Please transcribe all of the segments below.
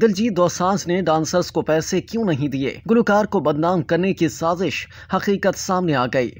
दिलजीत दोसांझ ने डांसर्स को पैसे क्यों नहीं दिए गुलकार को बदनाम करने की साजिश हकीकत सामने आ गई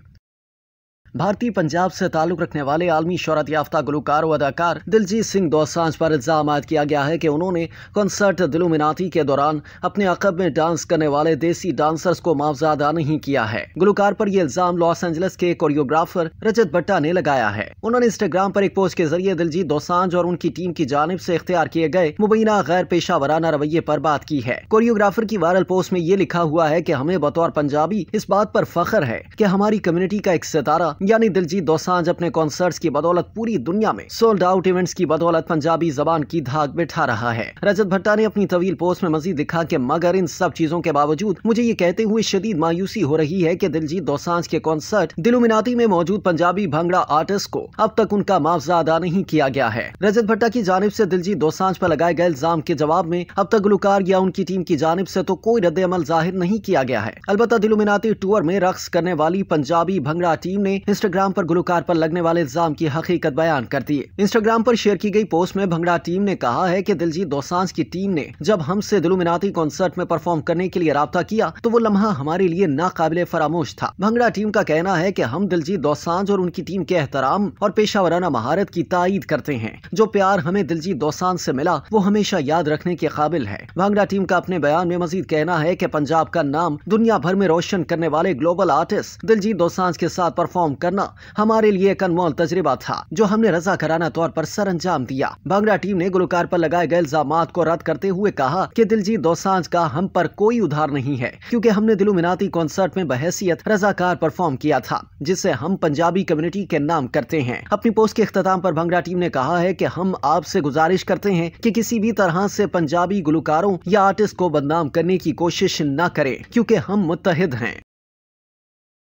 भारतीय पंजाब से ताल्लुक रखने वाले आलमी शहरत याफ्ता गुलकार व अदाकार दिलजीत सिंह दोसांझ पर इल्ज़ाम आयद किया गया है कि उन्होंने कॉन्सर्ट दिलुमिनाती के दौरान अपने अकब में डांस करने वाले देसी डांसर्स को मुआवजा अदा नहीं किया है गुलकार पर यह इल्ज़ाम लॉस एंजलिस के कोरियोग्राफर रजत भट्टा ने लगाया है उन्होंने इंस्टाग्राम पर एक पोस्ट के जरिए दिलजीत दोसांझ और उनकी टीम की जानब ऐसी इख्तियार किए गए मुबीना गैर पेशा वराना रवैये पर बात की है कोरियोग्राफर की वायरल पोस्ट में ये लिखा हुआ है की हमें बतौर पंजाबी इस बात आरोप फख्र है की हमारी कम्युनिटी का एक सितारा यानी दिलजीत दोसांझ अपने कॉन्सर्ट्स की बदौलत पूरी दुनिया में सोल्ड आउट इवेंट्स की बदौलत पंजाबी जबान की धाक बिठा रहा है रजत भट्टा ने अपनी तवील पोस्ट में मजीद लिखा की मगर इन सब चीजों के बावजूद मुझे ये कहते हुए शदीद मायूसी हो रही है की दिलजीत दोसांझ के कॉन्सर्ट दिलुमिनाती में मौजूद पंजाबी भंगड़ा आर्टिस्ट को अब तक उनका मुआवजा अदा नहीं किया गया है रजत भट्टा की जानब ऐसी दिलजीत दोसांझ आरोप लगाए गए इल्जाम के जवाब में अब तक गुलकार या उनकी टीम की जानब ऐसी तो कोई रद्द अमल जाहिर नहीं किया गया है अलबत्त दिलुमिनाती टूर में रक्स करने वाली पंजाबी भंगड़ा टीम ने इंस्टाग्राम पर गुलकार पर लगने वाले इल्जाम की हकीकत बयान कर दिए इंस्टाग्राम पर शेयर की गई पोस्ट में भंगड़ा टीम ने कहा है की दिलजीत दोसांस की टीम ने जब हमसे दिलुमिनाती कॉन्सर्ट में परफॉर्म करने के लिए रबता किया तो वो लम्हा हमारे लिए नाकाबिल फरामोश था भंगड़ा टीम का कहना है की हम दिलजीत दोसांज और उनकी टीम के एहतराम और पेशावराना महारत की तायद करते हैं जो प्यार हमें दिलजीत दोसांज से मिला वो हमेशा याद रखने के काबिल है भांगड़ा टीम का अपने बयान में मजीद कहना है की पंजाब का नाम दुनिया भर में रोशन करने वाले ग्लोबल आर्टिस्ट दिलजीत दोसांज के साथ परफॉर्म करना हमारे लिए एक अनमोल तजर्बा था जो हमने रजा कराना तौर पर सर अंजाम दिया बांगड़ा टीम ने गुलकार पर लगाए गए इल्जाम को रद्द करते हुए कहा कि दिलजीत दोसांझ का हम पर कोई उधार नहीं है क्योंकि हमने दिलू मिनाती कॉन्सर्ट में बहसियत रजाकार परफॉर्म किया था जिससे हम पंजाबी कम्युनिटी के नाम करते हैं अपनी पोस्ट के अख्ताम पर भांगड़ा टीम ने कहा है की हम आपसे गुजारिश करते हैं की कि किसी भी तरह से पंजाबी गुलकारों या आर्टिस्ट को बदनाम करने की कोशिश न करें क्योंकि हम मुतहद हैं